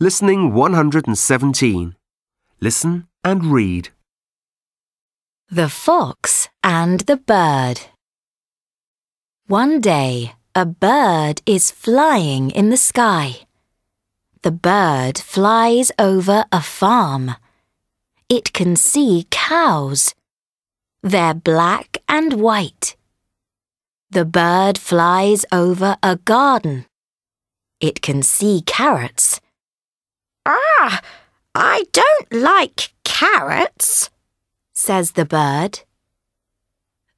Listening 117. Listen and read. The Fox and the Bird. One day, a bird is flying in the sky. The bird flies over a farm. It can see cows. They're black and white. The bird flies over a garden. It can see carrots. Ah! I don't like carrots, says the bird.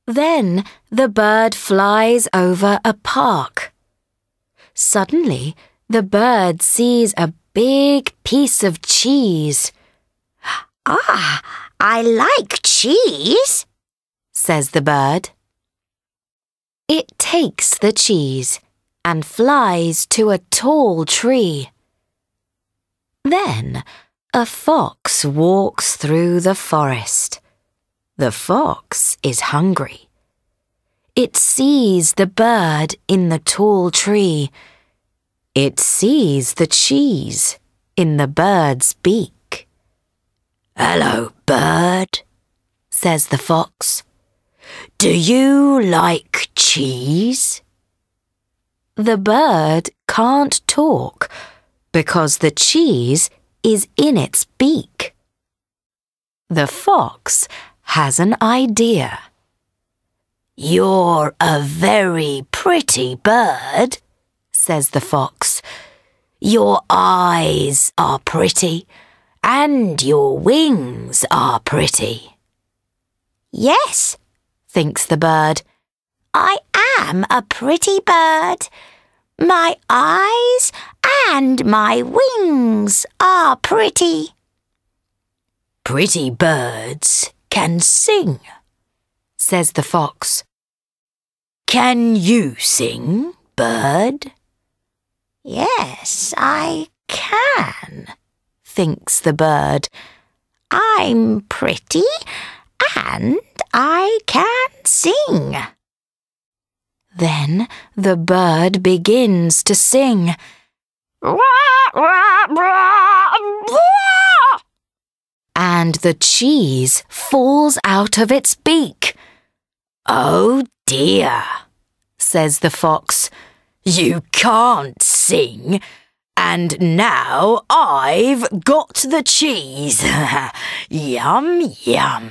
Then the bird flies over a park. Suddenly, the bird sees a big piece of cheese. Ah, I like cheese, says the bird. It takes the cheese and flies to a tall tree. Then a fox walks through the forest. The fox is hungry. It sees the bird in the tall tree. It sees the cheese in the bird's beak. Hello, bird, says the fox. Do you like cheese? The bird can't talk because the cheese is in its beak. The fox has an idea. You're a very pretty bird, says the fox. Your eyes are pretty, and your wings are pretty. Yes, thinks the bird. I am a pretty bird. My eyes and my wings are pretty. Pretty birds can sing, says the fox. Can you sing, bird? Yes, I can, thinks the bird. I'm pretty and I can sing. Then the bird begins to sing. And the cheese falls out of its beak. Oh dear, says the fox. You can't sing. And now I've got the cheese. yum, yum.